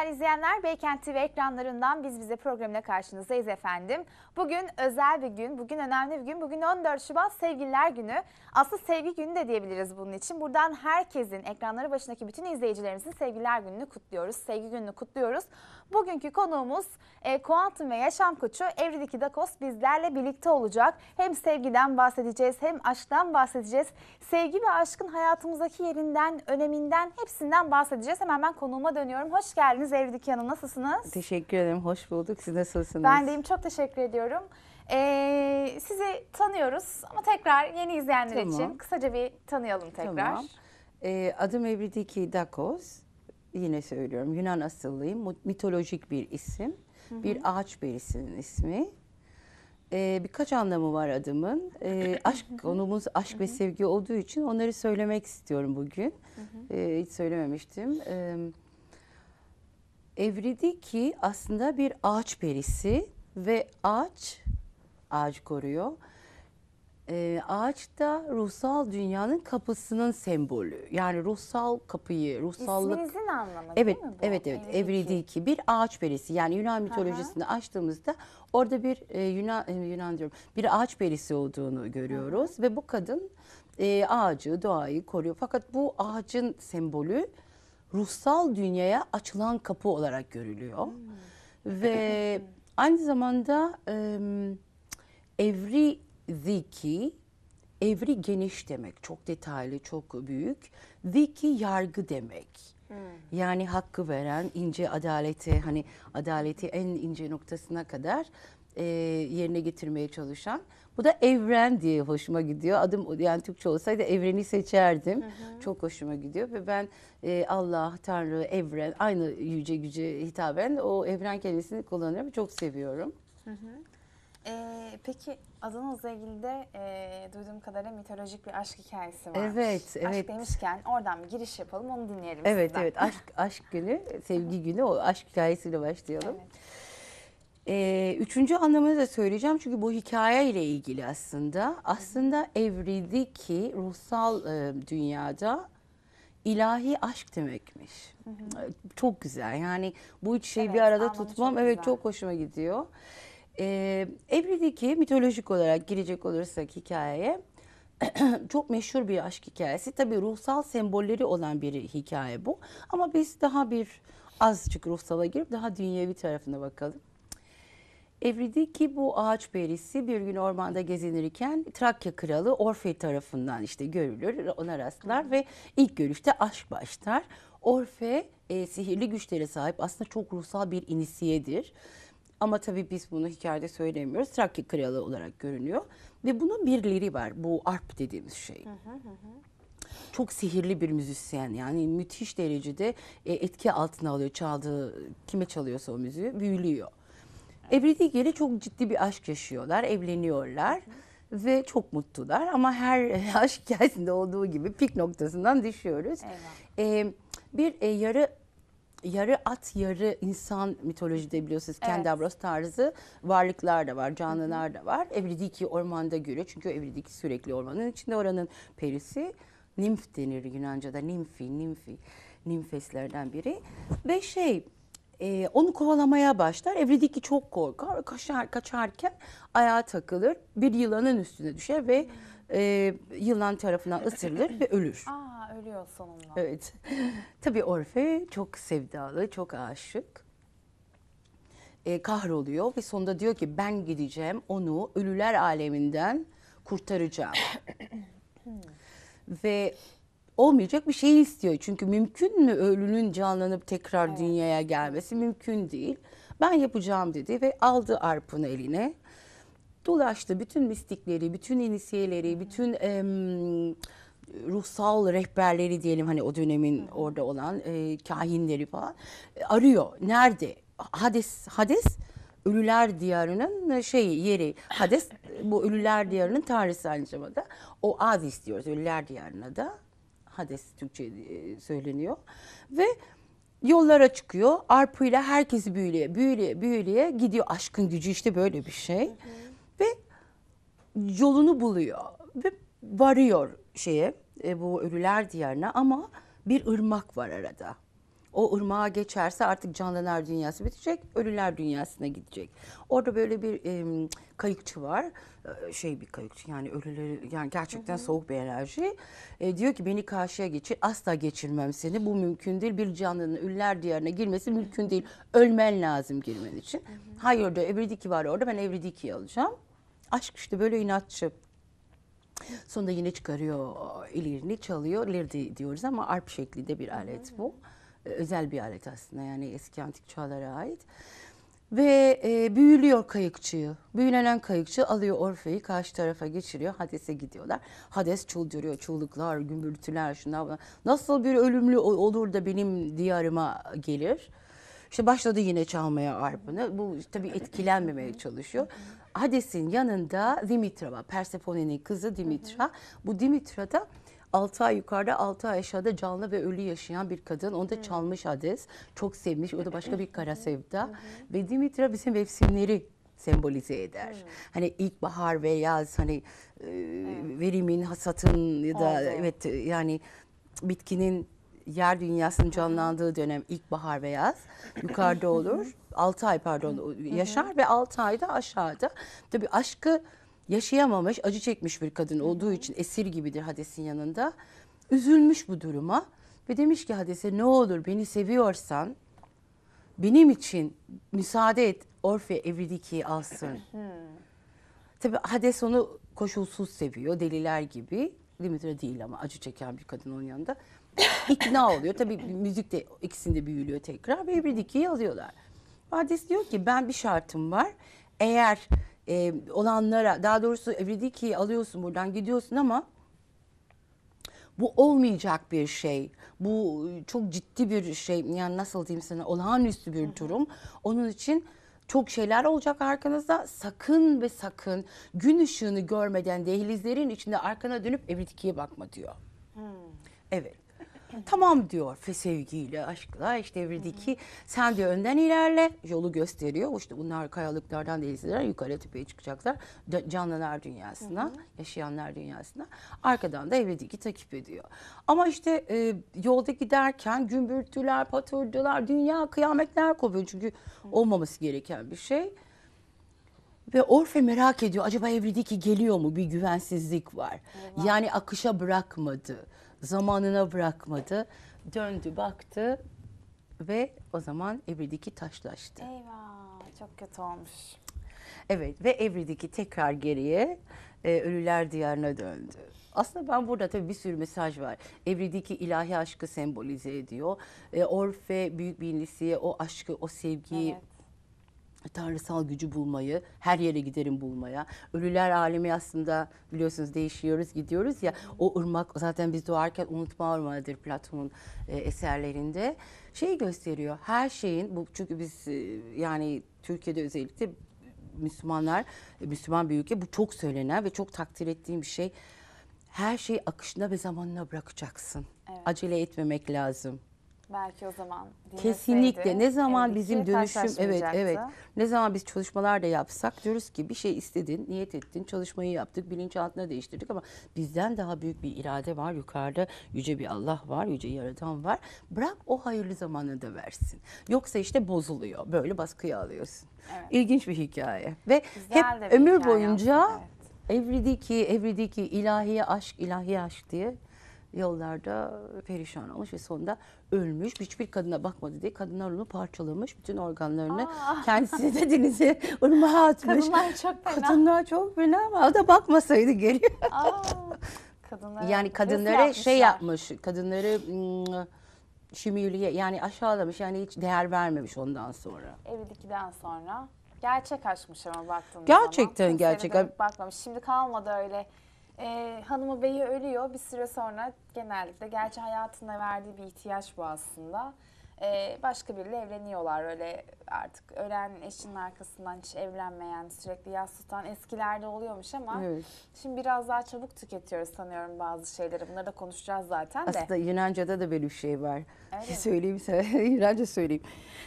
değerli izleyenler, Beykent TV ekranlarından biz bize programına karşınızdayız efendim. Bugün özel bir gün, bugün önemli bir gün. Bugün 14 Şubat Sevgililer Günü. Aslında sevgi günü de diyebiliriz bunun için. Buradan herkesin, ekranları başındaki bütün izleyicilerimizin Sevgililer Günü'nü kutluyoruz. Sevgi gününü kutluyoruz. Bugünkü konuğumuz e, kuantum ve yaşam koçu Evridiki Dakos bizlerle birlikte olacak. Hem sevgiden bahsedeceğiz, hem aşktan bahsedeceğiz. Sevgi ve aşkın hayatımızdaki yerinden, öneminden, hepsinden bahsedeceğiz. Hemen ben konuğuma dönüyorum. Hoş geldiniz Zevdik Hanım. Nasılsınız? Teşekkür ederim. Hoş bulduk. Siz nasılsınız? Ben deyim. Çok teşekkür ediyorum. Ee, sizi tanıyoruz ama tekrar yeni izleyenler tamam. için kısaca bir tanıyalım tekrar. Tamam. Ee, adım Evridiki Dakos. Yine söylüyorum Yunan asıllıyım. Mitolojik bir isim. Hı hı. Bir ağaç berisinin ismi. Ee, birkaç anlamı var adımın. Ee, aşk konumuz aşk ve sevgi olduğu için onları söylemek istiyorum bugün. Ee, hiç söylememiştim. Ee, Evridiki aslında bir ağaç perisi ve ağaç ağaç koruyor. Ee, ağaç da ruhsal dünyanın kapısının sembolü. Yani ruhsal kapıyı, ruhsallık. İsminizin anlamı evet, değil mi bu? Evet, evet. Evridiki bir ağaç perisi. Yani Yunan mitolojisinde Aha. açtığımızda orada bir e, Yunan, e, Yunan diyorum bir ağaç perisi olduğunu görüyoruz. Hı. Ve bu kadın e, ağacı, doğayı koruyor. Fakat bu ağacın sembolü ruhsal dünyaya açılan kapı olarak görülüyor. Hmm. Ve aynı zamanda e, evri ziki, evri geniş demek. Çok detaylı, çok büyük. Ziki yargı demek. Hmm. Yani hakkı veren, ince adaleti, hani adaleti en ince noktasına kadar e, yerine getirmeye çalışan bu da evren diye hoşuma gidiyor. Adım yani Türkçe olsaydı evreni seçerdim. Hı hı. Çok hoşuma gidiyor ve ben e, Allah, Tanrı, evren aynı yüce güce hitaben o evren kelimesini kullanıyorum. Çok seviyorum. Hı hı. Ee, peki adınızla ilgili de e, duyduğum kadarıyla mitolojik bir aşk hikayesi var. Evet, evet. Aşk demişken oradan bir giriş yapalım onu dinleyelim Evet, sizden. evet. Aşk, aşk günü, sevgi günü o aşk hikayesiyle başlayalım. Evet. Ee, üçüncü anlamını da söyleyeceğim çünkü bu hikaye ile ilgili aslında. Aslında ki ruhsal e, dünyada ilahi aşk demekmiş. Hı hı. Çok güzel yani bu üç şeyi evet, bir arada tutmam çok evet güzel. çok hoşuma gidiyor. Ee, ki mitolojik olarak girecek olursak hikayeye çok meşhur bir aşk hikayesi. Tabii ruhsal sembolleri olan bir hikaye bu. Ama biz daha bir azıcık ruhsala girip daha dünyevi tarafına bakalım. Evridiki bu ağaç perisi bir gün ormanda gezinirken Trakya kralı Orfe tarafından işte görülür, ona rastlar ve ilk görüşte aşk başlar. Orfe e, sihirli güçlere sahip aslında çok ruhsal bir inisiyedir. Ama tabii biz bunu hikayede söylemiyoruz. Trakya kralı olarak görünüyor. Ve bunun bir liri var bu arp dediğimiz şey. çok sihirli bir müzisyen yani müthiş derecede e, etki altına alıyor çaldığı kime çalıyorsa o müziği büyülüyor. Ebridi çok ciddi bir aşk yaşıyorlar, evleniyorlar. Hı ve çok mutlular ama her aşk hikayesinde olduğu gibi pik noktasından düşüyoruz. Ee, bir e, yarı yarı at yarı insan mitolojide biliyorsunuz evet. Kendabros tarzı varlıklar da var, canlılar da var. Evridiki ormanda görüyor çünkü Evridiki sürekli ormanın içinde oranın perisi. Nimf denir Yunanca'da nimfi, nimfi, nimfeslerden biri. Ve şey e, onu kovalamaya başlar. Evridiki çok korkar. Kaçar, kaçarken ayağa takılır. Bir yılanın üstüne düşer ve e, yılan tarafından ısırılır ve ölür. Aa ölüyor sonunda. Evet. Tabii Orfe çok sevdalı, çok aşık. E, kahroluyor ve sonunda diyor ki ben gideceğim onu ölüler aleminden kurtaracağım. ve olmayacak bir şey istiyor. Çünkü mümkün mü ölünün canlanıp tekrar evet. dünyaya gelmesi? Mümkün değil. Ben yapacağım dedi ve aldı arpını eline. Dolaştı bütün mistikleri, bütün inisiyeleri, bütün em, ruhsal rehberleri diyelim hani o dönemin orada olan e, kahinleri falan e, arıyor. Nerede? Hades, Hades Ölüler Diyarı'nın e, şeyi yeri Hades bu Ölüler Diyarı'nın tanrısı aynı zamanda. O az istiyoruz Ölüler Diyarı'na da. Hades Türkçe e, söyleniyor. Ve yollara çıkıyor. Arpıyla herkesi büyüleye, büyüleye, büyüleye gidiyor. Aşkın gücü işte böyle bir şey. Hı hı. Ve yolunu buluyor. Ve varıyor şeye, e, bu ölüler diyarına ama bir ırmak var arada. O ırmağa geçerse artık canlılar dünyası bitecek, ölüler dünyasına gidecek. Orada böyle bir e, kayıkçı var. E, şey bir kayıkçı yani ölüleri yani gerçekten hı hı. soğuk bir enerji. E, diyor ki beni karşıya geçir. Asla geçirmem seni. Bu mümkün değil. Bir canlının ölüler diyarına girmesi mümkün değil. Ölmen lazım girmen için. Hı hı. Hayır diyor Evridiki var orada. Ben Evridiki'yi alacağım. Aşk işte böyle inatçı. Sonunda yine çıkarıyor ilirini çalıyor. Lirdi diyoruz ama arp şeklinde bir alet hı hı. bu. E, özel bir alet aslında yani eski antik çağlara ait. Ve e, büyülüyor kayıkçıyı. Büyülenen kayıkçı alıyor Orfe'yi karşı tarafa geçiriyor. Hades'e gidiyorlar. Hades çulduruyor. Çığlıklar, gümbürtüler, şunlar bunlar. Nasıl bir ölümlü olur da benim diyarıma gelir? İşte başladı yine çalmaya arpını. Bu tabii etkilenmemeye çalışıyor. Hades'in yanında Dimitra var. Persephone'nin kızı Dimitra. Bu Dimitra da 6 ay yukarıda 6 ay aşağıda canlı ve ölü yaşayan bir kadın. Onu da evet. çalmış Hades. Çok sevmiş. O da başka bir kara sevda. ve Dimitra bizim mevsimleri sembolize eder. Evet. Hani ilkbahar ve yaz hani e, verimin, hasatın ya da evet, evet. yani bitkinin yer dünyasının canlandığı dönem ilkbahar ve yaz yukarıda olur. 6 ay pardon yaşar ve 6 ayda aşağıda. Tabii aşkı yaşayamamış, acı çekmiş bir kadın olduğu için esir gibidir Hades'in yanında. Üzülmüş bu duruma ve demiş ki Hades'e ne olur beni seviyorsan benim için müsaade et Orfe Evridiki'yi alsın. Tabi Hades onu koşulsuz seviyor deliler gibi. Limitra değil ama acı çeken bir kadın onun yanında. İkna oluyor. Tabi müzik de ikisinde büyülüyor tekrar ve Evridiki'yi alıyorlar. Hades diyor ki ben bir şartım var. Eğer e, olanlara daha doğrusu evlidikiyi alıyorsun buradan gidiyorsun ama bu olmayacak bir şey. Bu çok ciddi bir şey. Yani nasıl diyeyim sana olağanüstü bir durum. Onun için çok şeyler olacak arkanızda. Sakın ve sakın gün ışığını görmeden dehlizlerin içinde arkana dönüp evlidikiye bakma diyor. Hmm. Evet. Tamam diyor ve sevgiyle, aşkla işte evredeki sen diyor önden ilerle yolu gösteriyor. İşte bunlar kayalıklardan denizlerden yukarı tepeye çıkacaklar. Canlılar dünyasına, Hı-hı. yaşayanlar dünyasına. Arkadan da evredeki takip ediyor. Ama işte e, yolda giderken gümbürtüler, patırdılar, dünya kıyametler kopuyor. Çünkü olmaması gereken bir şey. Ve Orfe merak ediyor acaba evredeki geliyor mu bir güvensizlik var. Eyvah. Yani akışa bırakmadı zamanına bırakmadı. Döndü baktı ve o zaman Evridiki taşlaştı. Eyvah çok kötü olmuş. Evet ve Evridiki tekrar geriye e, ölüler diyarına döndü. Aslında ben burada tabii bir sürü mesaj var. Evridiki ilahi aşkı sembolize ediyor. E, Orfe büyük bir inlisiye o aşkı, o sevgiyi evet tanrısal gücü bulmayı, her yere giderim bulmaya. Ölüler alemi aslında biliyorsunuz değişiyoruz, gidiyoruz ya. O ırmak zaten biz doğarken unutma ırmağıdır Platon'un e, eserlerinde. Şey gösteriyor, her şeyin, bu çünkü biz e, yani Türkiye'de özellikle Müslümanlar, e, Müslüman bir ülke bu çok söylenen ve çok takdir ettiğim bir şey. Her şeyi akışına ve zamanına bırakacaksın. Evet. Acele etmemek lazım belki o zaman Kesinlikle ne zaman bizim dönüşüm evet evet ne zaman biz çalışmalar da yapsak diyoruz ki bir şey istedin, niyet ettin, çalışmayı yaptık, bilinçaltına değiştirdik ama bizden daha büyük bir irade var. Yukarıda yüce bir Allah var, yüce yaradan var. Bırak o hayırlı zamanı da versin. Yoksa işte bozuluyor. Böyle baskıya alıyorsun. Evet. İlginç bir hikaye ve Güzel hep ömür boyunca aslında, evet. evrideki evrideki aşk, ilahi aşk diye yollarda perişan olmuş ve sonunda ölmüş. Hiçbir kadına bakmadı diye kadınlar onu parçalamış. Bütün organlarını Aa. kendisini de denize ırmağa atmış. Kadınlar çok fena. Kadınlar çok fena ama o da bakmasaydı geliyor. Aa, yani kadınlara şey yapmış. Kadınları ım, ıı, şimüliye yani aşağılamış yani hiç değer vermemiş ondan sonra. Evlilikten sonra. Gerçek aşkmış ama baktığımız Gerçekten zaman. gerçek. Bakmamış. Şimdi kalmadı öyle ee, hanımı beyi ölüyor. Bir süre sonra genellikle gerçi hayatında verdiği bir ihtiyaç bu aslında. Ee, başka biriyle evleniyorlar öyle artık ölen eşinin arkasından hiç evlenmeyen sürekli yas tutan eskilerde oluyormuş ama evet. şimdi biraz daha çabuk tüketiyoruz sanıyorum bazı şeyleri. Bunları da konuşacağız zaten de. Aslında Yunanca'da da böyle bir şey var. Öyle söyleyeyim sana Yunanca söyleyeyim.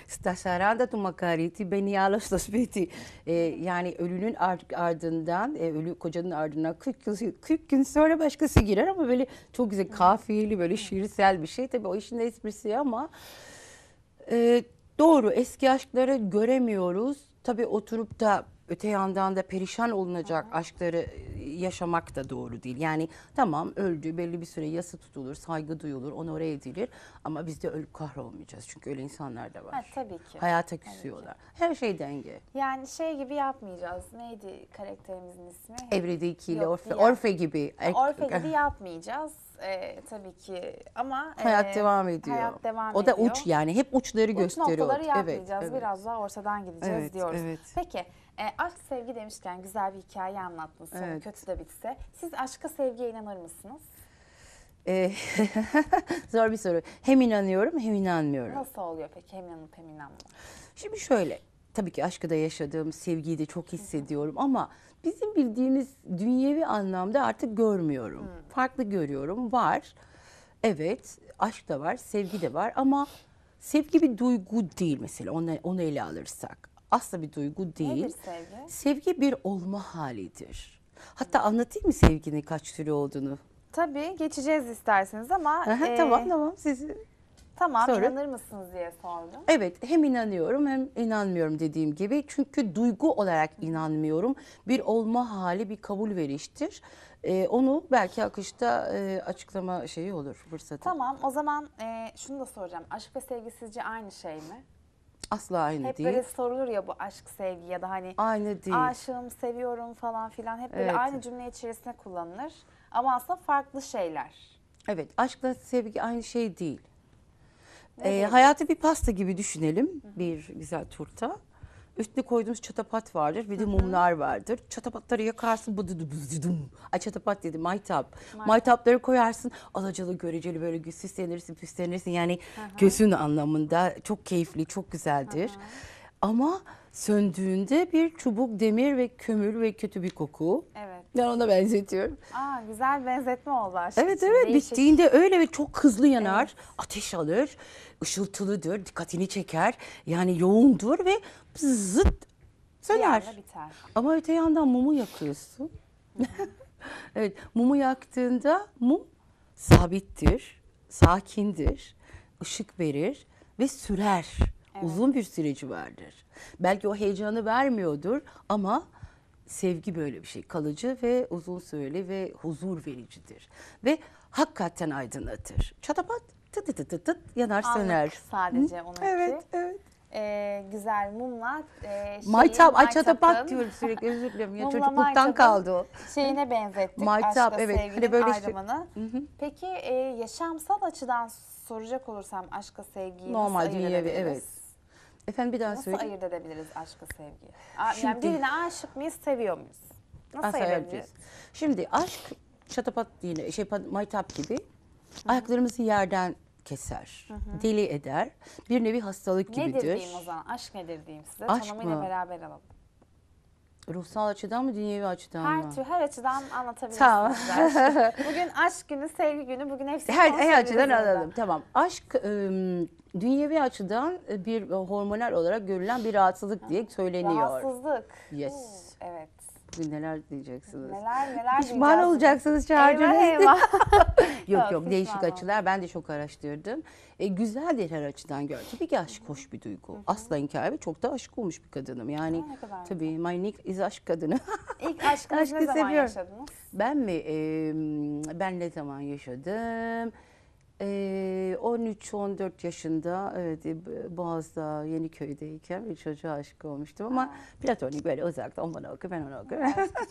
Stasaranda tu makariti beni alas beti ee, yani ölünün ardından e, ölü kocanın ardından 40 yıl 40 gün sonra başkası girer ama böyle çok güzel kafiyeli böyle şiirsel bir şey. Tabii o işin de esprisi ama ee, doğru eski aşkları göremiyoruz. Tabii oturup da öte yandan da perişan olunacak Aha. aşkları e, yaşamak da doğru değil. Yani tamam öldü belli bir süre yası tutulur, saygı duyulur, onore edilir ama biz de ölüp kahrolmayacağız. Çünkü öyle insanlar da var. Ha, tabii ki. Hayata küsüyorlar. ki. Her şey denge. Yani şey gibi yapmayacağız. Neydi karakterimizin ismi? Evredeki ile Orfe, Orfe gibi. Orfe gibi yapmayacağız. Ee, tabii ki ama e, hayat e, devam ediyor. Hayat devam o da ediyor. uç yani hep uçları uç gösteriyor. Uç noktaları yapmayacağız. Evet, evet. Biraz daha ortadan gideceğiz evet, diyoruz. Evet. Peki e, aşk sevgi demişken güzel bir hikaye anlattınız. Sonu evet. kötü de bitse. Siz aşka sevgiye inanır mısınız? E, zor bir soru. Hem inanıyorum hem inanmıyorum. Nasıl oluyor peki hem inanıp hem inanmamak? Şimdi şöyle. Tabii ki aşkı da yaşadığım, sevgiyi de çok hissediyorum ama bizim bildiğimiz dünyevi anlamda artık görmüyorum. Hmm. Farklı görüyorum. Var. Evet, aşk da var, sevgi de var ama sevgi bir duygu değil mesela onu, onu ele alırsak asla bir duygu değil. Nedir sevgi? Sevgi bir olma halidir. Hatta anlatayım mı sevginin kaç türü olduğunu? Tabii geçeceğiz isterseniz ama. e, tamam tamam sizi. Tamam Sonra, inanır mısınız diye sordum. Evet hem inanıyorum hem inanmıyorum dediğim gibi. Çünkü duygu olarak inanmıyorum. Bir olma hali bir kabul veriştir. Ee, onu belki akışta e, açıklama şeyi olur fırsatı. Tamam o zaman e, şunu da soracağım. Aşk ve sevgi sizce aynı şey mi? asla aynı hep değil. Hep böyle sorulur ya bu aşk sevgi ya da hani aynı değil. aşığım seviyorum falan filan hep böyle evet. aynı cümle içerisinde kullanılır. Ama aslında farklı şeyler. Evet aşkla sevgi aynı şey değil. ee, hayatı bir pasta gibi düşünelim Hı -hı. bir güzel turta üstüne koyduğumuz çatapat vardır. Bir de mumlar vardır. Çatapatları yakarsın. bu dı bızı Ay çatapat dedi. Maytap. Maytapları koyarsın. Alacalı göreceli böyle gü- süslenirsin püslenirsin. Yani gözün anlamında çok keyifli, çok güzeldir. Ama söndüğünde bir çubuk demir ve kömür ve kötü bir koku. Evet. Ben ona benzetiyorum. Aa güzel benzetme oldu aşkım. Evet evet Değişik. bittiğinde öyle ve çok hızlı yanar. Evet. Ateş alır, ışıltılıdır, dikkatini çeker. Yani yoğundur ve zıt söner. biter. Ama öte yandan mumu yakıyorsun. evet mumu yaktığında mum sabittir, sakindir, ışık verir ve sürer. Evet. Uzun bir süreci vardır. Belki o heyecanı vermiyordur ama sevgi böyle bir şey. Kalıcı ve uzun süreli ve huzur vericidir. Ve hakikaten aydınlatır. Çatapat tıt tıt tıt tıt yanar Anlık söner. sadece onun onunki. Evet, evet. Ee, güzel mumla e, şeyi, Maytap, ay çatapat diyorum sürekli özür dilerim. Ya Mumla çocukluktan maytabın kaldı o. Şeyine benzettik Maytap, evet. Hani böyle şey- ayrımını. Hı Peki e, yaşamsal açıdan soracak olursam aşka sevgiyi Normal nasıl dünya evet. Efendim bir daha Nasıl söyleyeyim. ayırt edebiliriz aşkı sevgiyi? Şimdi- Yani birine aşık mıyız, seviyor muyuz? Nasıl Asayel ayırt edeceğiz? Şimdi aşk şatapat yine şey pa- maytap gibi ayaklarımızı yerden keser, deli eder. Bir nevi hastalık Nedir gibidir. diyeyim o zaman? Aşk nedir diyeyim size? Aşk Tanımıyla mı? beraber alalım. Ruhsal açıdan mı, dünyevi açıdan Her mı? tür, her açıdan anlatabilirsiniz. Tamam. Bugün aşk günü, sevgi günü. Bugün hepsi Her, her açıdan alalım. Tamam. Aşk ım, ıı, dünyevi açıdan e, bir e, hormonal olarak görülen bir rahatsızlık diye söyleniyor. Rahatsızlık. Yes. Hmm, evet. Bugün neler diyeceksiniz? Neler neler Pişman diyeceğiz. olacaksınız çağırcınız. Eyvah eyvah. yok yok değişik açılar. Ben de çok araştırdım. E, güzeldir her açıdan gör. Tabii ki aşk hoş bir duygu. Asla inkar ve çok da aşık olmuş bir kadınım. Yani ha, tabii my nick is aşk kadını. İlk aşkınızı aşkı ne zaman seviyorum. yaşadınız? Ben mi? E, ben ne zaman yaşadım? Ee, 13-14 yaşında evet e, Boğaz'da Yeniköy'deyken bir çocuğa aşık olmuştum ama platonik böyle uzaktan bana oku ben ona oku.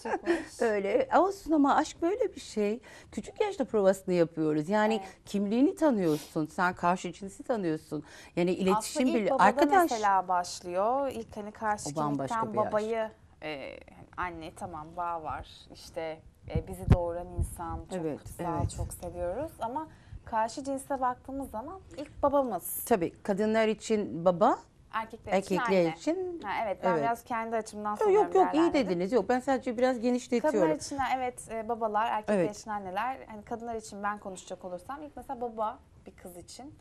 Öyle e, olsun ama aşk böyle bir şey. Küçük yaşta provasını yapıyoruz. Yani evet. kimliğini tanıyorsun. Sen karşı cinsi tanıyorsun. Yani iletişim Aslında ilk bile arkadaş mesela başlıyor. İlk hani karşı cinsten babayı e, anne tamam bağ var. İşte e, bizi doğuran insan çok evet, kutsal evet. çok seviyoruz ama Karşı cinse baktığımız zaman ilk babamız. Tabii kadınlar için baba, Erkekler için erkekler anne. için. Ha, evet ben Evet. biraz kendi açımdan soruyorum. yok, yok iyi herhalde. dediniz. Yok ben sadece biraz genişletiyorum. Kadınlar için evet e, babalar, erkekler Evet. için anneler. Hani kadınlar için ben konuşacak olursam ilk mesela baba bir kız için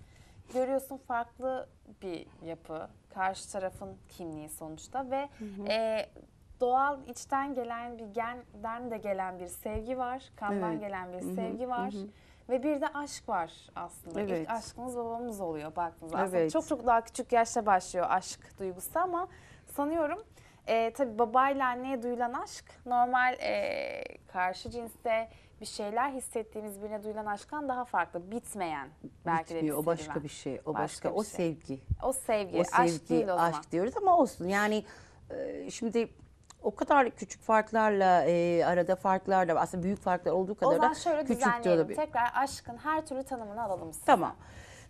görüyorsun farklı bir yapı. Karşı tarafın kimliği sonuçta ve e, doğal içten gelen bir genden de gelen bir sevgi var. Kandan Evet. gelen bir sevgi var. Ve bir de aşk var aslında. Evet. İlk aşkımız babamız oluyor baktığınızda. Evet. Aslında çok çok daha küçük yaşta başlıyor aşk duygusu ama sanıyorum e, tabii babayla anneye duyulan aşk normal e, karşı cinste bir şeyler hissettiğimiz birine duyulan aşktan daha farklı. Bitmeyen belki Bitmiyor, de o başka bir şey. O başka, başka o şey. sevgi. O sevgi. O sevgi, aşk, değil o aşk diyoruz ama olsun. Yani e, şimdi o kadar küçük farklarla e, arada farklarla aslında büyük farklar olduğu kadar da küçük de olabilir. Tekrar aşkın her türlü tanımını alalım size. Tamam.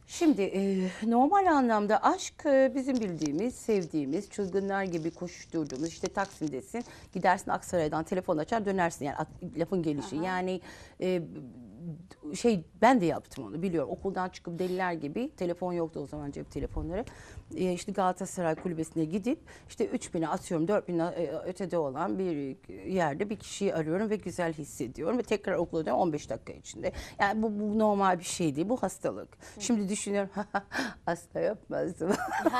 Şimdi e, normal anlamda aşk e, bizim bildiğimiz, sevdiğimiz, çılgınlar gibi koşuşturduğumuz işte Taksim'desin, gidersin Aksaray'dan telefon açar dönersin yani lafın gelişi. Aha. Yani e, şey ben de yaptım onu biliyorum. Okuldan çıkıp deliler gibi telefon yoktu o zaman cep telefonları. E, işte Galatasaray kulübesine gidip işte 3000'e atıyorum 4000'e e, ötede olan bir yerde bir kişiyi arıyorum ve güzel hissediyorum ve tekrar okula dönüyorum 15 dakika içinde. Yani bu, bu normal bir şey değil. Bu hastalık. Hı. Şimdi düşünüyorum asla yapmazdım.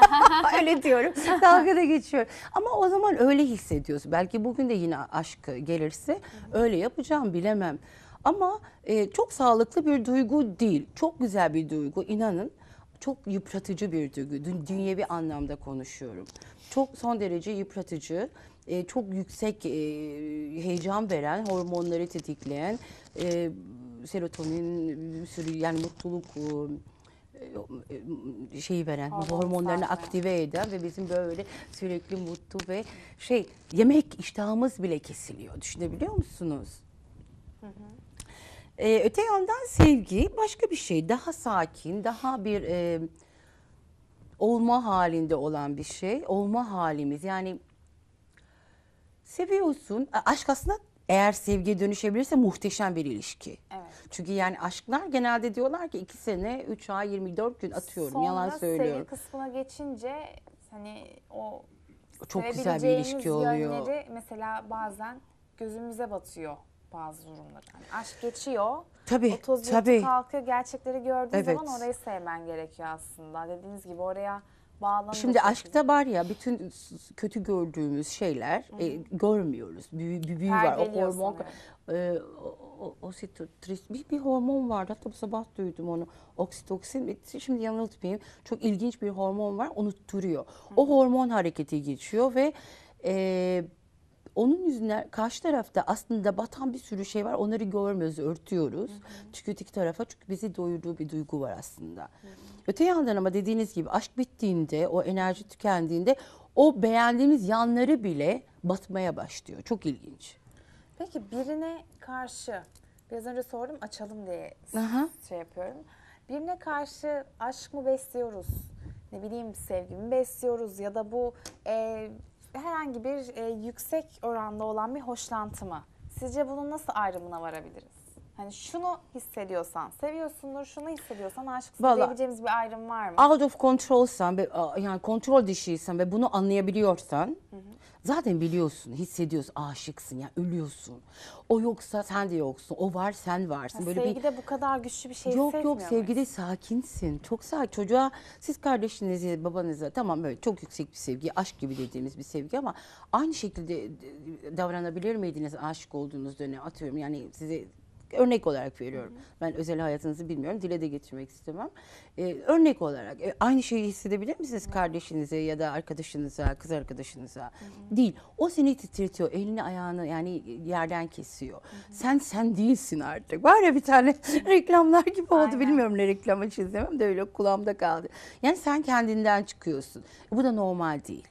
öyle diyorum. Dalgada geçiyorum. Ama o zaman öyle hissediyorsun. Belki bugün de yine aşkı gelirse Hı. öyle yapacağım bilemem. Ama e, çok sağlıklı bir duygu değil. Çok güzel bir duygu inanın. Çok yıpratıcı bir duygu. Dün, dünyevi anlamda konuşuyorum. Çok son derece yıpratıcı, e, çok yüksek e, heyecan veren, hormonları tetikleyen, e, serotonin bir sürü yani mutluluk e, e, şeyi veren, Hormon hormonlarını zaten. aktive eden ve bizim böyle sürekli mutlu ve şey yemek iştahımız bile kesiliyor. Düşünebiliyor musunuz? Hı hı. Ee, öte yandan sevgi başka bir şey. Daha sakin, daha bir e, olma halinde olan bir şey. Olma halimiz yani seviyorsun. Aşk aslında eğer sevgiye dönüşebilirse muhteşem bir ilişki. Evet. Çünkü yani aşklar genelde diyorlar ki iki sene, 3 ay, 24 gün atıyorum Sonra yalan söylüyorum. Sonra sevgi kısmına geçince hani o çok güzel bir ilişki oluyor. mesela bazen gözümüze batıyor bazı durumlar. Yani aşk geçiyor. Tabii, o toz tabii. kalkıyor. Gerçekleri gördüğün evet. zaman orayı sevmen gerekiyor aslında. Dediğiniz gibi oraya bağlanıyor. Şimdi aşkta şey. var ya bütün kötü gördüğümüz şeyler e, görmüyoruz. Büyü, bir büyü var. O hormon e, o, bir, bir hormon var. Hatta bu sabah duydum onu. Oksitoksin e, şimdi yanıltmayayım. Çok ilginç bir hormon var. Unutturuyor. Hı O hormon hareketi geçiyor ve e, onun yüzünden karşı tarafta aslında batan bir sürü şey var. Onları görmüyoruz, örtüyoruz. Hı hı. Tükütik tarafa çünkü bizi doyurduğu bir duygu var aslında. Hı hı. Öte yandan ama dediğiniz gibi aşk bittiğinde, o enerji tükendiğinde o beğendiğimiz yanları bile batmaya başlıyor. Çok ilginç. Peki birine karşı biraz önce sordum açalım diye Aha. şey yapıyorum. Birine karşı aşk mı besliyoruz? Ne bileyim sevgimi besliyoruz ya da bu e, herhangi bir e, yüksek oranda olan bir hoşlantı mı? Sizce bunun nasıl ayrımına varabiliriz? Hani şunu hissediyorsan seviyorsundur, şunu hissediyorsan aşıksın Vallahi, diyebileceğimiz bir ayrım var mı? Out of control'san ve yani kontrol dışıysan ve bunu anlayabiliyorsan hı hı. zaten biliyorsun, hissediyorsun, aşıksın ya yani ölüyorsun. O yoksa sen de yoksun, o var sen varsın. Ha, Böyle sevgide bir... bu kadar güçlü bir şey Yok yok sevgide muyuz? sakinsin, çok sakin. Çocuğa siz kardeşinizi, babanıza tamam böyle çok yüksek bir sevgi, aşk gibi dediğimiz bir sevgi ama aynı şekilde davranabilir miydiniz aşık olduğunuz dönem atıyorum yani size örnek olarak veriyorum. Hı hı. Ben özel hayatınızı bilmiyorum. Dile de getirmek istemem. Ee, örnek olarak e, aynı şeyi hissedebilir misiniz hı. kardeşinize ya da arkadaşınıza, kız arkadaşınıza? Hı hı. Değil. O seni titretiyor. Elini ayağını yani e, yerden kesiyor. Hı hı. Sen sen değilsin artık. Var ya bir tane reklamlar gibi oldu. Aynen. Bilmiyorum ne reklamı çizemem de öyle kulağımda kaldı. Yani sen kendinden çıkıyorsun. E, bu da normal değil.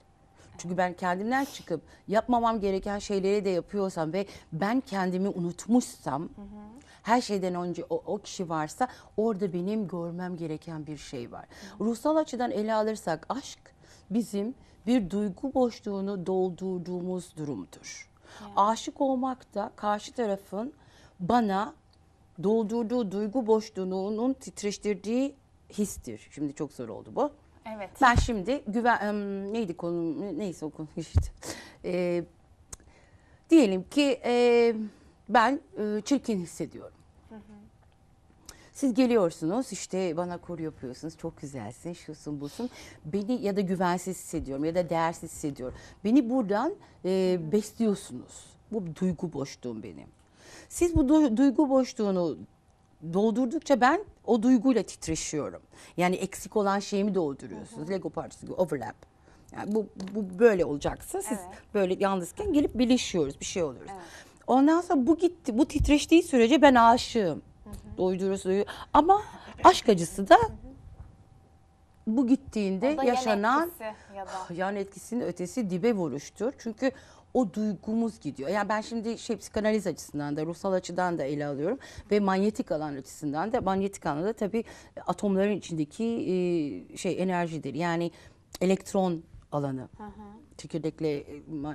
Çünkü ben kendimden çıkıp yapmamam gereken şeyleri de yapıyorsam ve ben kendimi unutmuşsam hı hı. her şeyden önce o, o kişi varsa orada benim görmem gereken bir şey var. Hı. Ruhsal açıdan ele alırsak aşk bizim bir duygu boşluğunu doldurduğumuz durumdur. Yani. Aşık olmak da karşı tarafın bana doldurduğu duygu boşluğunun titreştirdiği histir. Şimdi çok zor oldu bu. Evet. Ben şimdi güven neydi konu neyse o konu işte. E, diyelim ki e, ben e, çirkin hissediyorum. Siz geliyorsunuz işte bana koru yapıyorsunuz çok güzelsin şusun busun beni ya da güvensiz hissediyorum ya da değersiz hissediyorum. Beni buradan e, besliyorsunuz bu duygu boşluğum benim. Siz bu du duygu boşluğunu doldurdukça ben o duyguyla titreşiyorum. Yani eksik olan şeyimi dolduruyorsunuz. Hı hı. Lego parçası gibi overlap. Yani bu, bu böyle olacaksa siz evet. böyle yalnızken gelip birleşiyoruz, bir şey oluyoruz. Evet. Ondan sonra bu gitti, bu titreştiği sürece ben aşığım. Doyduruyoruz, doyuyoruz. Ama aşk acısı da bu gittiğinde yaşanan yan, etkisi ya da. Ah, yan etkisinin ötesi dibe vuruştur. Çünkü o duygumuz gidiyor. Yani ben şimdi şey psikanaliz açısından da ruhsal açıdan da ele alıyorum ve manyetik alan açısından da manyetik alanda tabii e, atomların içindeki e, şey enerjidir. Yani elektron alanı. Hı Çekirdekle e, ma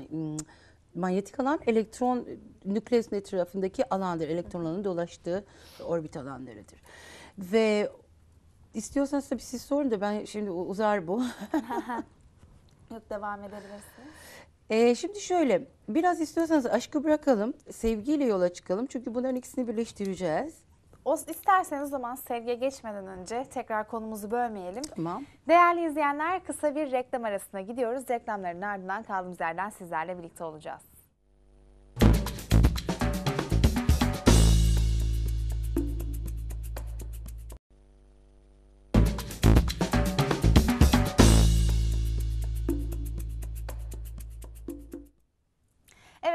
manyetik alan elektron nükleus etrafındaki alandır. Elektronların dolaştığı orbit alanlarıdır. Ve istiyorsanız tabii siz sorun da ben şimdi uzar bu. Yok devam edebilirsiniz. Ee, şimdi şöyle biraz istiyorsanız aşkı bırakalım, sevgiyle yola çıkalım. Çünkü bunların ikisini birleştireceğiz. O, isterseniz o zaman sevgiye geçmeden önce tekrar konumuzu bölmeyelim. Tamam. Değerli izleyenler kısa bir reklam arasına gidiyoruz. Reklamların ardından kaldığımız yerden sizlerle birlikte olacağız.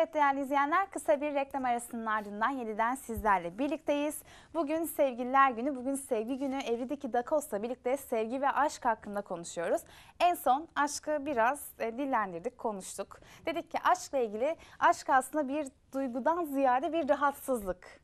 Evet değerli izleyenler kısa bir reklam arasının ardından yeniden sizlerle birlikteyiz. Bugün sevgililer günü, bugün sevgi günü Evridiki Dakos'la birlikte sevgi ve aşk hakkında konuşuyoruz. En son aşkı biraz e, dillendirdik, konuştuk. Dedik ki aşkla ilgili aşk aslında bir duygudan ziyade bir rahatsızlık.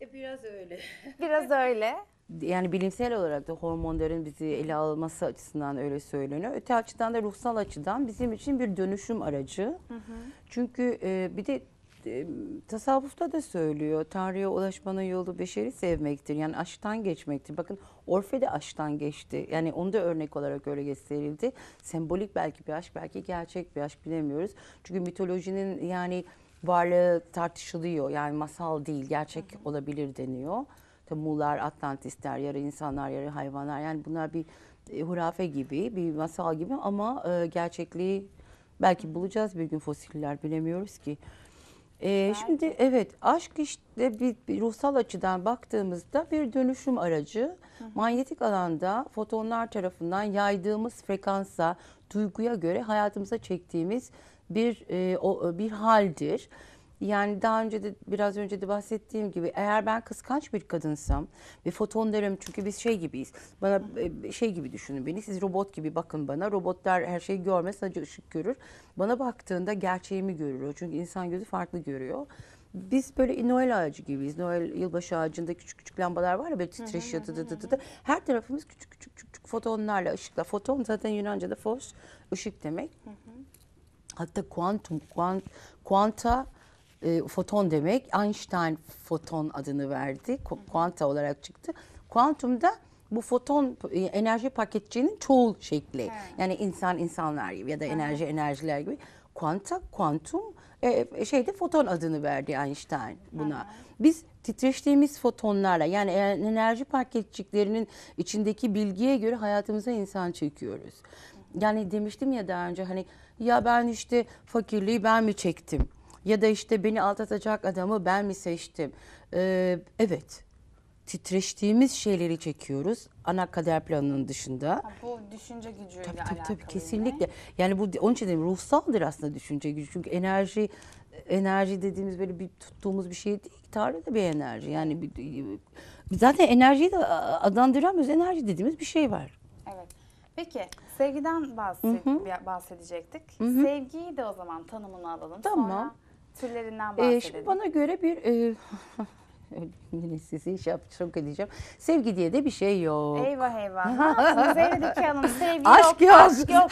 E, biraz öyle. Biraz öyle yani bilimsel olarak da hormonların bizi ele alması açısından öyle söyleniyor. Öte açıdan da ruhsal açıdan bizim için bir dönüşüm aracı. Hı hı. Çünkü e, bir de e, tasavvufta da söylüyor. Tanrı'ya ulaşmanın yolu beşeri sevmektir. Yani aşktan geçmektir. Bakın Orfe de aşktan geçti. Yani onu da örnek olarak öyle gösterildi. Sembolik belki bir aşk, belki gerçek bir aşk bilemiyoruz. Çünkü mitolojinin yani varlığı tartışılıyor. Yani masal değil, gerçek hı hı. olabilir deniyor. İşte Muğlar, Atlantisler, yarı insanlar, yarı hayvanlar. Yani bunlar bir e, hurafe gibi, bir masal gibi ama e, gerçekliği belki bulacağız bir gün fosiller bilemiyoruz ki. E, şimdi evet aşk işte bir, bir ruhsal açıdan baktığımızda bir dönüşüm aracı. Hı. Manyetik alanda fotonlar tarafından yaydığımız frekansa, duyguya göre hayatımıza çektiğimiz bir e, o, bir haldir. Yani daha önce de biraz önce de bahsettiğim gibi eğer ben kıskanç bir kadınsam ve foton derim çünkü biz şey gibiyiz. Bana e, şey gibi düşünün beni siz robot gibi bakın bana. Robotlar her şeyi görmez sadece ışık görür. Bana baktığında gerçeğimi görür. Çünkü insan gözü farklı görüyor. Biz böyle Noel ağacı gibiyiz. Noel yılbaşı ağacında küçük küçük lambalar var ya böyle titreşiyor dı dı dı dı. Her tarafımız küçük küçük küçük, küçük fotonlarla ışıkla. Foton zaten Yunanca'da fos ışık demek. Hatta kuantum, kuant, kuanta e, foton demek. Einstein foton adını verdi. Kuanta olarak çıktı. Kuantumda bu foton e, enerji paketçiğinin çoğul şekli. Evet. Yani insan insanlar gibi ya da enerji evet. enerjiler gibi. Kuanta, kuantum e, e, şeyde foton adını verdi Einstein buna. Evet. Biz titreştiğimiz fotonlarla yani e, enerji paketçiklerinin içindeki bilgiye göre hayatımıza insan çekiyoruz. Yani demiştim ya daha önce hani ya ben işte fakirliği ben mi çektim? Ya da işte beni aldatacak adamı ben mi seçtim? Ee, evet titreştiğimiz şeyleri çekiyoruz ana kader planının dışında. Ha, bu düşünce gücüyle tabii, tabii, tabii kesinlikle. Ne? Yani bu onun için dedim ruhsaldır aslında düşünce gücü. Çünkü enerji enerji dediğimiz böyle bir tuttuğumuz bir şey değil. Tanrı de bir enerji. Yani bir, zaten enerjiyi de adlandıramıyoruz. Enerji dediğimiz bir şey var. Evet. Peki sevgiden bahsed Hı -hı. bahsedecektik. Hı -hı. Sevgiyi de o zaman tanımını alalım. Tamam. Sonra Türlerinden ee, bahsedelim. E, şimdi bana göre bir e, yine sizi iş yap, çok edeceğim. Sevgi diye de bir şey yok. Eyvah eyvah. Ne yaptınız Zeynep Hanım? Sevgi aşk yok, yok. Aşk yok.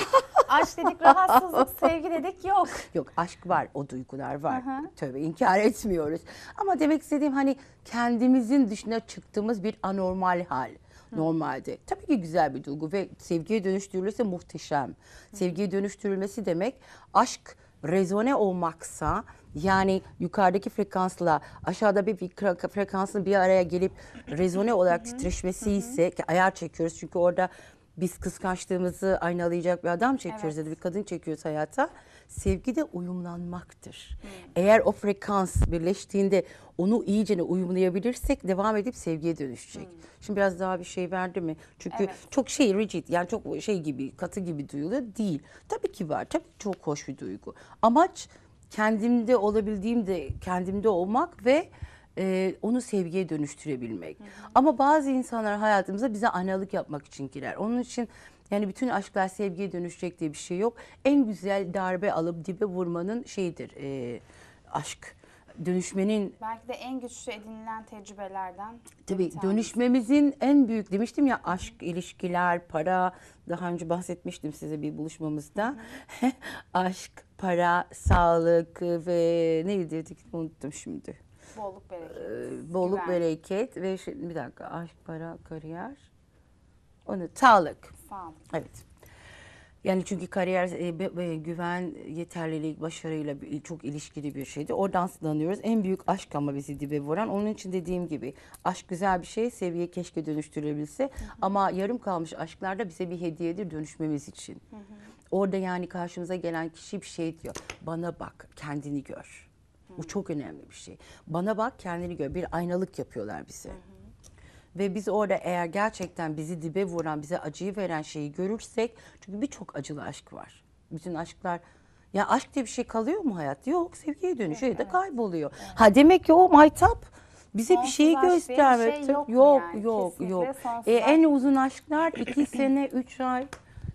aşk dedik rahatsızlık, sevgi dedik yok. Yok aşk var, o duygular var. Hı Tövbe inkar etmiyoruz. Ama demek istediğim hani kendimizin dışına çıktığımız bir anormal hal. Hı. Tabii ki güzel bir duygu ve sevgiye dönüştürülürse muhteşem. Hı. Sevgiye dönüştürülmesi demek aşk rezone olmaksa yani yukarıdaki frekansla aşağıda bir frekansın bir araya gelip rezone olarak titreşmesi ise ki ayar çekiyoruz çünkü orada biz kıskançlığımızı aynalayacak bir adam çekiyoruz ya da bir kadın çekiyoruz hayata sevgi de uyumlanmaktır. Hmm. Eğer o frekans birleştiğinde onu iyice uyumlayabilirsek devam edip sevgiye dönüşecek. Hmm. Şimdi biraz daha bir şey verdi mi? Çünkü evet. çok şey rigid yani çok şey gibi katı gibi duyuluyor değil. Tabii ki var. Tabii çok hoş bir duygu. Amaç kendimde olabildiğimde kendimde olmak ve e, onu sevgiye dönüştürebilmek. Hı hmm. Ama bazı insanlar hayatımıza bize analık yapmak için girer. Onun için yani bütün aşklar sevgiye dönüşecek diye bir şey yok. En güzel darbe alıp dibe vurmanın şeyidir e, aşk dönüşmenin belki de en güçlü edinilen tecrübelerden tabii dönüşmemizin en büyük demiştim ya aşk, ilişkiler, para daha önce bahsetmiştim size bir buluşmamızda. aşk, para, sağlık ve neydi dedik unuttum şimdi. Bolluk bereket. Ee, bolluk güven. bereket ve şimdi, şey, bir dakika aşk, para, kariyer. Onu sağlık. Sağ olun. Evet. Yani çünkü kariyer, e, e güven, yeterlilik, başarıyla çok ilişkili bir şeydi. Oradan sınanıyoruz. En büyük aşk ama bizi dibe vuran. Onun için dediğim gibi aşk güzel bir şey. Seviye keşke dönüştürülebilse. Hı hı. Ama yarım kalmış aşklar da bize bir hediyedir dönüşmemiz için. Hı hı. Orada yani karşımıza gelen kişi bir şey diyor. Bana bak, kendini gör. Hı hı. Bu çok önemli bir şey. Bana bak, kendini gör. Bir aynalık yapıyorlar bize. Hı hı. Ve biz orada eğer gerçekten bizi dibe vuran, bize acıyı veren şeyi görürsek çünkü birçok acılı aşk var. Bütün aşklar ya aşk diye bir şey kalıyor mu hayat? Yok sevgiye dönüşüyor evet, ya da kayboluyor. Evet. Ha demek ki o maytap bize sonsuz bir şeyi göstermek. Bir şey yok yok yani, yok. yok. E, en uzun aşklar iki sene, üç ay.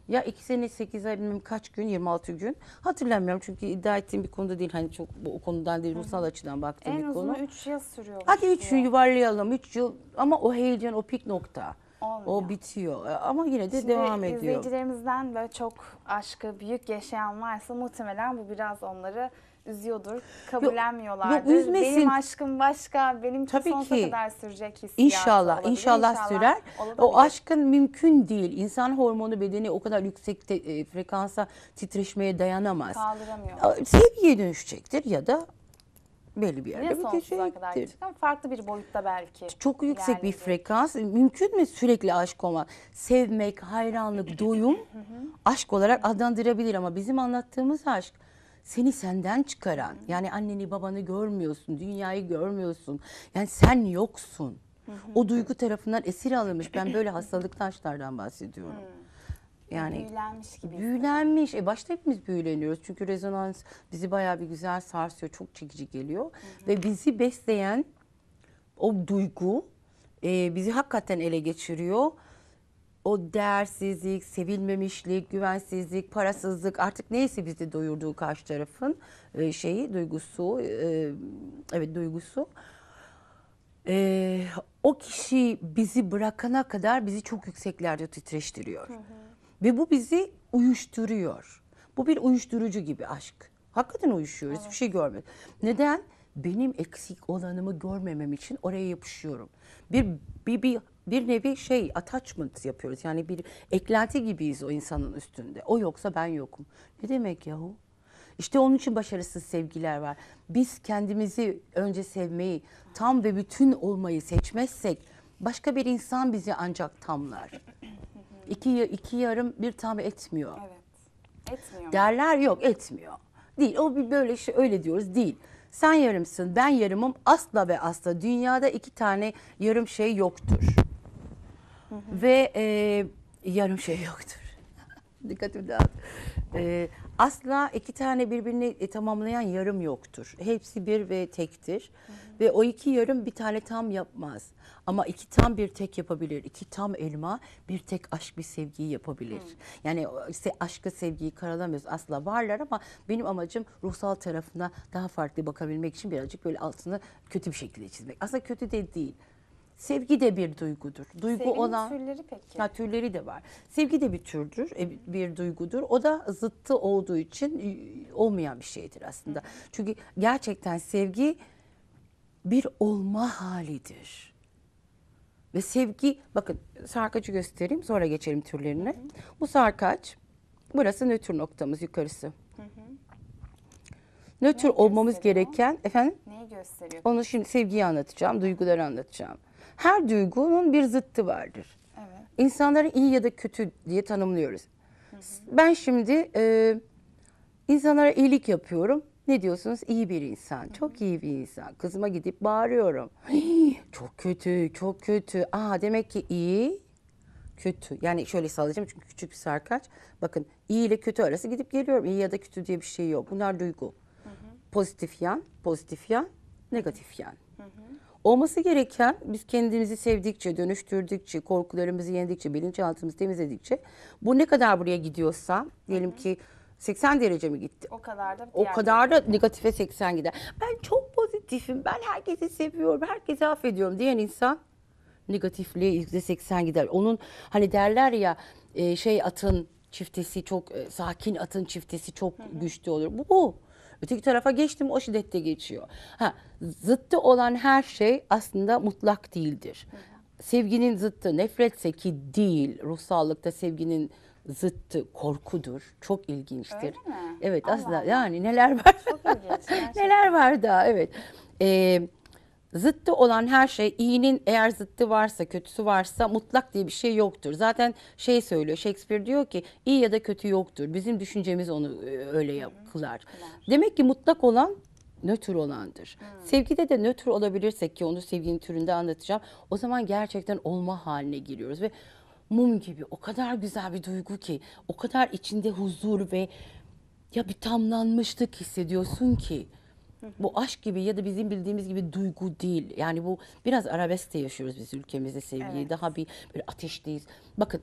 Ya iki sene sekiz ay bilmem kaç gün 26 gün hatırlamıyorum çünkü iddia ettiğim bir konuda değil hani çok bu- o konudan değil ruhsal açıdan baktığım En bir konu. uzunu üç yıl sürüyor. Hadi üç yıl yuvarlayalım üç yıl ama o heyecan o pik nokta Olmuyor. o bitiyor e, ama yine de Şimdi devam ediyor. izleyicilerimizden böyle çok aşkı büyük yaşayan varsa muhtemelen bu biraz onları üzüyordur. Kabullenmiyorlardır. Yok, üzmesin. Benim aşkım başka, benim Tabii sonsuza ki. kadar sürecek hissiyatı İnşallah, inşallah, inşallah sürer. Olabilir. O aşkın mümkün değil. İnsan hormonu bedeni o kadar yüksek te, e, frekansa titreşmeye dayanamaz. Kaldıramıyor. Sevgiye şey dönüşecektir ya da belli bir yerde bir bitecektir. kadar çıkan farklı bir boyutta belki. Çok yüksek ilerledi. bir frekans. Mümkün mü sürekli aşk olmak? Sevmek, hayranlık, doyum aşk olarak adlandırabilir ama bizim anlattığımız aşk seni senden çıkaran yani anneni babanı görmüyorsun, dünyayı görmüyorsun. Yani sen yoksun. O duygu tarafından esir alınmış. Ben böyle hastalık taşlardan bahsediyorum. Hmm. Yani büyülenmiş gibi. Büyülenmiş. E başta hepimiz büyüleniyoruz. Çünkü rezonans bizi bayağı bir güzel sarsıyor. Çok çekici geliyor. Hı hı. Ve bizi besleyen o duygu e, bizi hakikaten ele geçiriyor o değersizlik, sevilmemişlik, güvensizlik, parasızlık artık neyse bizi doyurduğu karşı tarafın e, şeyi, duygusu, e, evet duygusu. E, o kişi bizi bırakana kadar bizi çok yükseklerde titreştiriyor. Hı hı. Ve bu bizi uyuşturuyor. Bu bir uyuşturucu gibi aşk. Hakikaten uyuşuyoruz Evet. Hiçbir şey görmedik Neden? Benim eksik olanımı görmemem için oraya yapışıyorum. Bir bir, bir bir nevi şey attachment yapıyoruz. Yani bir eklenti gibiyiz o insanın üstünde. O yoksa ben yokum. Ne demek yahu? İşte onun için başarısız sevgiler var. Biz kendimizi önce sevmeyi, tam ve bütün olmayı seçmezsek başka bir insan bizi ancak tamlar. iki, iki yarım bir tam etmiyor. Evet. Etmiyor. Derler yok etmiyor. Değil. O bir böyle şey öyle diyoruz değil. Sen yarımsın, ben yarımım. Asla ve asla dünyada iki tane yarım şey yoktur. Hı Ve e, yarım şey yoktur. Dikkatim dağıldı. E, asla iki tane birbirini e, tamamlayan yarım yoktur. Hepsi bir ve tektir. Hı hı. Ve o iki yarım bir tane tam yapmaz. Ama iki tam bir tek yapabilir. İki tam elma bir tek aşk bir sevgiyi yapabilir. Hı. Yani işte aşkı sevgiyi karalamıyoruz. Asla varlar ama benim amacım ruhsal tarafına daha farklı bakabilmek için birazcık böyle altını kötü bir şekilde çizmek. Aslında kötü de değil. Sevgi de bir duygudur. Duygu Sevginin olan türleri peki. Ha, türleri de var. Sevgi de bir türdür, e, bir duygudur. O da zıttı olduğu için e, olmayan bir şeydir aslında. Çünkü gerçekten sevgi bir olma halidir. Ve sevgi, bakın sarkacı göstereyim sonra geçelim türlerine. Hı. Bu sarkaç, burası nötr noktamız yukarısı. Nötr olmamız gereken efendim? Neyi gösteriyor? Onu şimdi sevgiyi anlatacağım, duyguları anlatacağım. Her duygunun bir zıttı vardır. Evet. İnsanları iyi ya da kötü diye tanımlıyoruz. Hı hı. Ben şimdi e, insanlara iyilik yapıyorum. Ne diyorsunuz? İyi bir insan, çok iyi bir insan. Kızıma gidip bağırıyorum. çok kötü, çok kötü. Aa demek ki iyi, kötü. Yani şöyle sallayacağım çünkü küçük bir sarkaç. Bakın iyi ile kötü arası gidip geliyorum. İyi ya da kötü diye bir şey yok. Bunlar duygu. Pozitif yan, pozitif yan, negatif yan. Olması gereken biz kendimizi sevdikçe, dönüştürdükçe, korkularımızı yendikçe, bilinçaltımızı temizledikçe bu ne kadar buraya gidiyorsa diyelim Hı-hı. ki 80 derece mi gitti? O kadar da. O kadar da negatife 80 gider. Ben çok pozitifim, ben herkesi seviyorum, herkesi affediyorum diyen insan negatifliğe %80 gider. Onun hani derler ya e, şey atın çiftesi çok e, sakin atın çiftesi çok güçlü olur. Bu bu. Öteki tarafa geçtim o şiddette geçiyor. Ha, zıttı olan her şey aslında mutlak değildir. Sevginin zıttı nefretse ki değil. Ruhsallıkta sevginin zıttı korkudur. Çok ilginçtir. Öyle mi? Evet Allah aslında Allah. yani neler var. Çok ilginç. neler var da evet. Ee, Zıttı olan her şey iyinin eğer zıttı varsa kötüsü varsa mutlak diye bir şey yoktur. Zaten şey söylüyor Shakespeare diyor ki iyi ya da kötü yoktur. Bizim düşüncemiz onu e, öyle kılar. Demek ki mutlak olan nötr olandır. Hmm. Sevgide de nötr olabilirsek ki onu sevginin türünde anlatacağım. O zaman gerçekten olma haline giriyoruz ve mum gibi o kadar güzel bir duygu ki o kadar içinde huzur ve ya bir tamlanmışlık hissediyorsun ki. Bu aşk gibi ya da bizim bildiğimiz gibi duygu değil. Yani bu biraz arabeskte yaşıyoruz biz ülkemizde sevgiyi. Evet. Daha bir, bir ateşteyiz. Bakın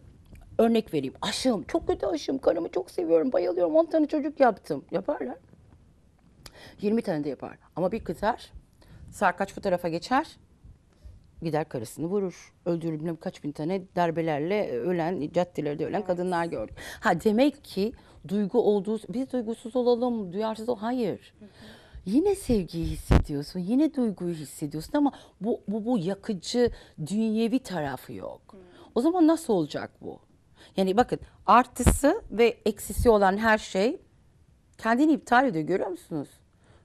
örnek vereyim. Aşığım. Çok kötü aşığım. Karımı çok seviyorum. Bayılıyorum. 10 tane çocuk yaptım. Yaparlar. 20 tane de yapar. Ama bir kızar. Sarkaç bu tarafa geçer. Gider karısını vurur. Öldürür bilmem kaç bin tane darbelerle ölen, caddelerde ölen evet. kadınlar gördük. Ha demek ki duygu olduğu, biz duygusuz olalım, duyarsız ol. Hayır. Hı hı yine sevgiyi hissediyorsun, yine duyguyu hissediyorsun ama bu bu, bu yakıcı dünyevi tarafı yok. Hmm. O zaman nasıl olacak bu? Yani bakın artısı ve eksisi olan her şey kendini iptal ediyor görüyor musunuz?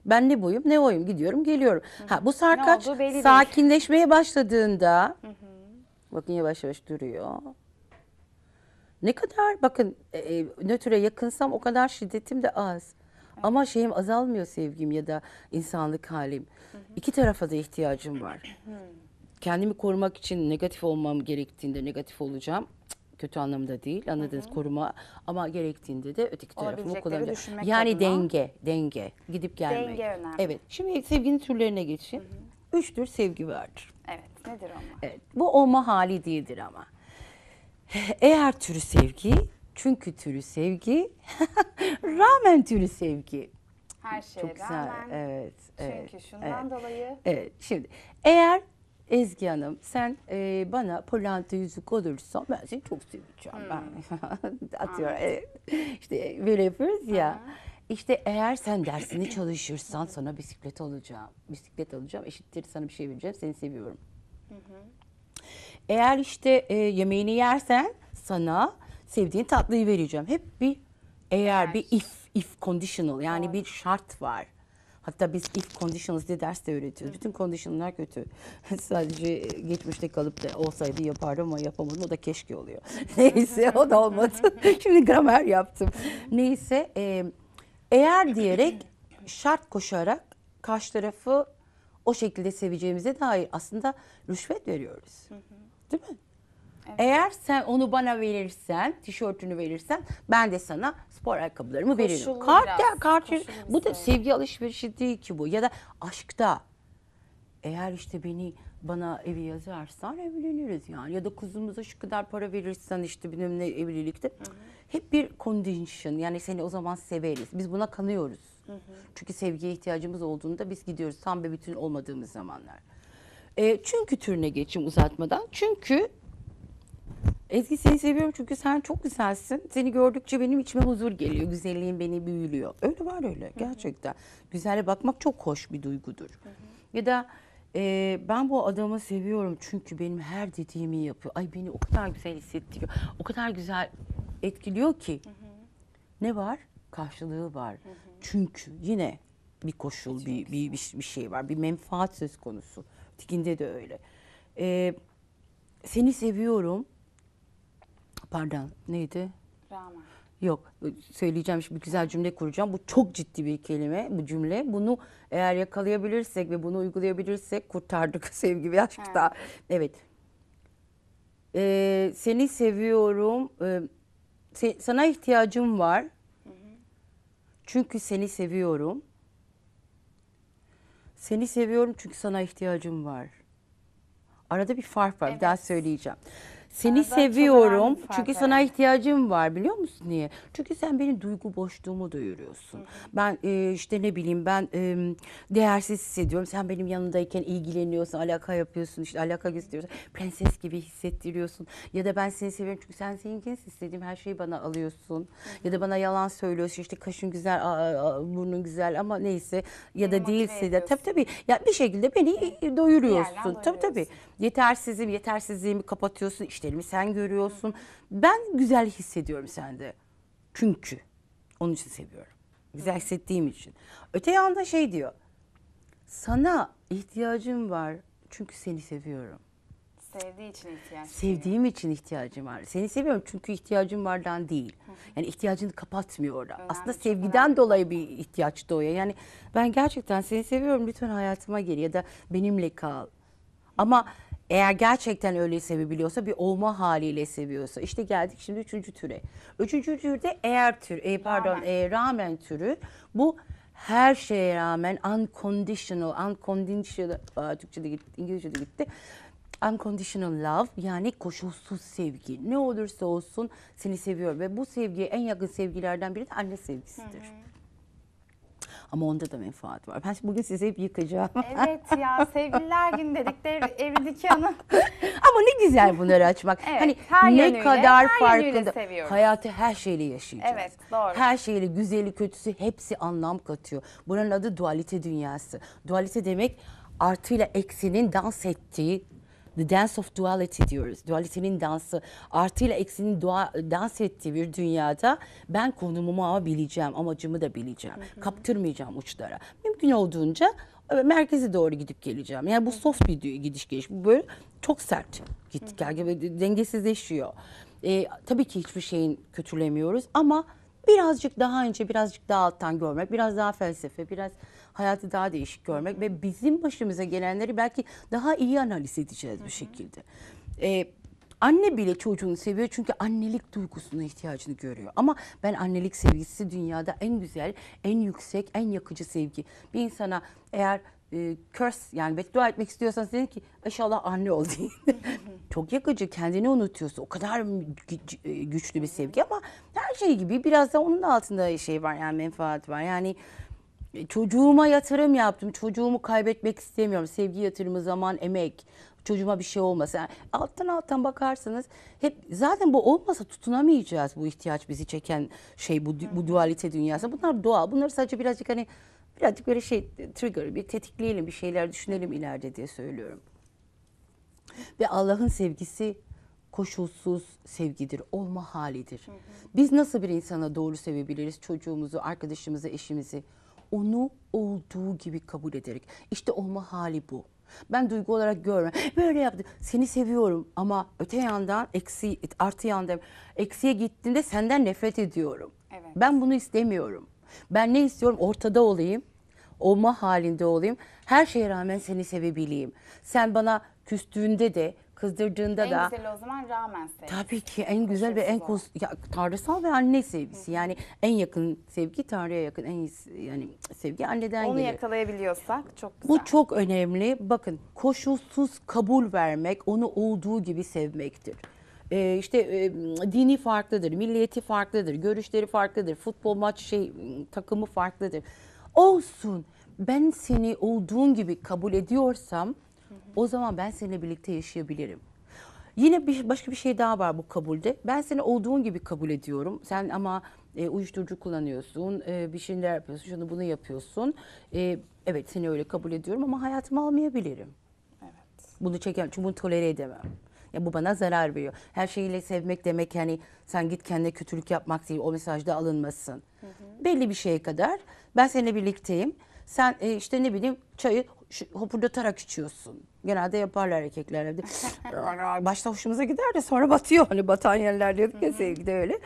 Ben ne boyum ne oyum gidiyorum geliyorum. Hı hmm. hı. Ha bu sarkaç sakinleşmeye başladığında hı hı. bakın yavaş yavaş duruyor. Ne kadar bakın e, e nötre yakınsam o kadar şiddetim de az. Ama şeyim azalmıyor sevgim ya da insanlık halim. Hı hı. İki tarafa da ihtiyacım var. Hı. Hmm. Kendimi korumak için negatif olmam gerektiğinde negatif olacağım kötü anlamda değil anladınız Hı -hı. koruma ama gerektiğinde de öteki tarafımı kullanacağım. Yani adına. denge, denge, gidip gelmek. Denge önemli. Evet. Şimdi sevginin türlerine geçeyim. Üç tür sevgi vardır. Evet. Nedir onlar? Evet. Bu olma hali değildir ama. Eğer türü sevgi çünkü türü sevgi, rağmen türü sevgi. Her şeye Çok güzel. rağmen. Evet. Çünkü evet, şundan evet, dolayı. Evet. Şimdi eğer Ezgi Hanım sen e, bana pırlanta yüzük olursan ben seni çok seveceğim. Hmm. Ben atıyorum. Evet. İşte böyle yapıyoruz ya. İşte eğer sen dersini çalışırsan sana bisiklet alacağım. Bisiklet alacağım eşittir sana bir şey vereceğim seni seviyorum. Hı hı. Eğer işte e, yemeğini yersen sana sevdiğin tatlıyı vereceğim. Hep bir eğer bir if if conditional yani bir şart var. Hatta biz if conditionals diye ders de öğretiyoruz. Bütün conditionlar kötü. Sadece geçmişte kalıp da olsaydı yapardım ama yapamadım. O da keşke oluyor. Neyse o da olmadı. Şimdi gramer yaptım. Neyse eğer diyerek şart koşarak karşı tarafı o şekilde seveceğimize dair aslında rüşvet veriyoruz. Değil mi? Eğer sen onu bana verirsen, tişörtünü verirsen ben de sana spor ayakkabılarımı Koşullu veririm. Kart biraz, ya, kart koşullu bu da sevgi evet. alışverişi değil ki bu ya da aşkta. Eğer işte beni bana evi yazarsan evleniriz yani ya da kuzumuza şu kadar para verirsen işte benimle evlilikte. Hı hı. Hep bir condition yani seni o zaman severiz. Biz buna kanıyoruz. Hı hı. Çünkü sevgiye ihtiyacımız olduğunda biz gidiyoruz tam bir bütün olmadığımız zamanlar. E, çünkü türüne geçim uzatmadan. Çünkü Ezgi seni seviyorum çünkü sen çok güzelsin. Seni gördükçe benim içime huzur geliyor. Güzelliğin beni büyülüyor. Öyle var öyle Hı -hı. gerçekten. Güzelle bakmak çok hoş bir duygudur. Hı -hı. Ya da e, ben bu adamı seviyorum çünkü benim her dediğimi yapıyor. Ay beni o kadar güzel hissettiriyor. O kadar güzel etkiliyor ki. Hı -hı. Ne var? Karşılığı var. Hı -hı. Çünkü yine bir koşul, bir, bir, bir, bir şey var. Bir menfaat söz konusu. Tikinde de öyle. E, seni seviyorum pardon neydi? Rağmen. Yok söyleyeceğim şimdi bir güzel cümle kuracağım. Bu çok ciddi bir kelime bu cümle. Bunu eğer yakalayabilirsek ve bunu uygulayabilirsek kurtardık sevgi ve aşkta. Evet. Ee, seni seviyorum. Ee, se sana ihtiyacım var. Çünkü seni seviyorum. Seni seviyorum çünkü sana ihtiyacım var. Arada bir fark var. Evet. Bir daha söyleyeceğim. Seni Arada seviyorum önemli bir çünkü sana ihtiyacım var biliyor musun niye? Çünkü sen benim duygu boşluğumu doyuruyorsun. Ben e, işte ne bileyim ben e, değersiz hissediyorum. Sen benim yanındayken ilgileniyorsun, alaka yapıyorsun, işte alaka gösteriyorsun. Prenses gibi hissettiriyorsun. Ya da ben seni seviyorum çünkü sen zengin istediğim her şeyi bana alıyorsun. Ya da bana yalan söylüyorsun işte kaşın güzel, a- a- burnun güzel ama neyse ya da Beni değilse de tabii ediyorsun. tabii ya bir şekilde beni doyuruyorsun. Tabii doyuruyorsun. tabii. Yetersizim, yetersizliğimi kapatıyorsun. işte potansiyelimi sen görüyorsun. Ben güzel hissediyorum sende. Çünkü onun için seviyorum. Güzel hissettiğim için. Öte yanda şey diyor. Sana ihtiyacım var çünkü seni seviyorum. Sevdiği için ihtiyaç. Sevdiğim için ihtiyacım var. Seni seviyorum çünkü ihtiyacım vardan değil. Yani ihtiyacını kapatmıyor orada. Önemli, Aslında sevgiden önemli. dolayı bir ihtiyaç doğuyor. Yani ben gerçekten seni seviyorum lütfen hayatıma gel ya da benimle kal. Ama eğer gerçekten öyle sevebiliyorsa bir olma haliyle seviyorsa. İşte geldik şimdi üçüncü türe. Üçüncü türde eğer tür, e, pardon rağmen. E, rağmen türü bu her şeye rağmen unconditional, unconditional, aa, Türkçe'de gitti, İngilizce'de gitti. Unconditional love yani koşulsuz sevgi. Ne olursa olsun seni seviyor ve bu sevgiye en yakın sevgilerden biri de anne sevgisidir. Hı hı. Ama onda da menfaat var. Ben bugün sizi hep yıkacağım. Evet ya sevgililer gün dedik de ev, evdeki Ama ne güzel bunları açmak. evet, hani her ne yönüyle, kadar her farkında. Hayatı her şeyle yaşayacağız. Evet doğru. Her şeyle güzeli kötüsü hepsi anlam katıyor. Buranın adı dualite dünyası. Dualite demek artıyla eksinin dans ettiği The Dance of Duality diyoruz. Dualitinin dansı artıyla eksinin dua, dans ettiği bir dünyada ben konumumu ama bileceğim, amacımı da bileceğim. Hı hı. Kaptırmayacağım uçlara. Mümkün olduğunca e, merkeze doğru gidip geleceğim. Yani bu soft bir gidiş geliş. Bu böyle çok sert git gel gibi dengesizleşiyor. Ee, tabii ki hiçbir şeyin kötülemiyoruz ama birazcık daha ince, birazcık daha alttan görmek, biraz daha felsefe, biraz hayatı daha değişik görmek ve bizim başımıza gelenleri belki daha iyi analiz edeceğiz bu şekilde. Ee, Anne bile çocuğunu seviyor çünkü annelik duygusuna ihtiyacını görüyor. Ama ben annelik sevgisi dünyada en güzel, en yüksek, en yakıcı sevgi. Bir insana eğer e, curse yani beddua etmek istiyorsan dedin ki inşallah anne ol diye. Çok yakıcı kendini unutuyorsun. O kadar e, güçlü bir sevgi ama her şey gibi biraz da onun altında şey var yani menfaat var. Yani çocuğuma yatırım yaptım. Çocuğumu kaybetmek istemiyorum. Sevgi yatırımı, zaman, emek. Çocuğuma bir şey olmasa, Yani alttan alttan bakarsanız hep zaten bu olmasa tutunamayacağız bu ihtiyaç bizi çeken şey bu, bu dualite dünyası. Bunlar doğal. Bunları sadece birazcık hani birazcık böyle şey trigger bir tetikleyelim bir şeyler düşünelim ileride diye söylüyorum. Ve Allah'ın sevgisi koşulsuz sevgidir, olma halidir. Biz nasıl bir insana doğru sevebiliriz? Çocuğumuzu, arkadaşımızı, eşimizi onu olduğu gibi kabul ederek. İşte olma hali bu. Ben duygu olarak görmem. Böyle yaptım. Seni seviyorum ama öte yandan eksi artı yandan eksiye gittiğinde senden nefret ediyorum. Evet. Ben bunu istemiyorum. Ben ne istiyorum? Ortada olayım. Olma halinde olayım. Her şeye rağmen seni sevebileyim. Sen bana küstüğünde de kızdırdığında en da... En güzeli o zaman rağmen sevgisi. Tabii ki en güzel ve en kos, ya, tanrısal ve anne sevgisi. Hı. Yani en yakın sevgi Tanrı'ya yakın en iyi yani sevgi anneden Onu geliyor. Onu yakalayabiliyorsak çok güzel. Bu çok önemli. Bakın koşulsuz kabul vermek, onu olduğu gibi sevmektir e, işte e, dini farklıdır, milliyeti farklıdır, görüşleri farklıdır, futbol maç şey takımı farklıdır. Olsun ben seni olduğun gibi kabul ediyorsam o zaman ben seninle birlikte yaşayabilirim. Yine bir başka bir şey daha var bu kabulde. Ben seni olduğun gibi kabul ediyorum. Sen ama e, uyuşturucu kullanıyorsun, e, bir şeyler yapıyorsun, şunu bunu yapıyorsun. E, evet seni öyle kabul ediyorum ama hayatımı almayabilirim. Evet. Bunu çeken, çünkü bunu tolere edemem. Ya bu bana zarar veriyor. Her şeyiyle sevmek demek yani sen git kendine kötülük yapmak değil. O mesajda alınmasın. Hı hı. Belli bir şeye kadar ben seninle birlikteyim. Sen e, işte ne bileyim çayı şu, hopurdatarak içiyorsun. Genelde yaparlar erkekler evde. Başta hoşumuza gider de sonra batıyor. Hani batan yerler diyorduk ya sevgide öyle.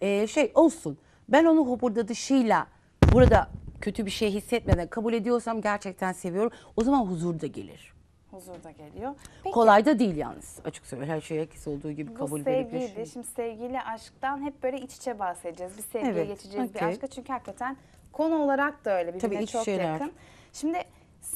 Ee, şey olsun. Ben onu hopurdatışıyla burada kötü bir şey hissetmeden kabul ediyorsam gerçekten seviyorum. O zaman huzur da gelir. Huzur da geliyor. Peki, Kolay da değil yalnız. Açık söyle her şey herkes olduğu gibi kabul verip Bu sevgiydi. yaşıyor. Şimdi sevgiyle aşktan hep böyle iç içe bahsedeceğiz. Bir sevgiye Evet, geçeceğiz bir aşka. Çünkü hakikaten konu olarak da öyle birbirine Tabii çok şeyler. yakın. Şimdi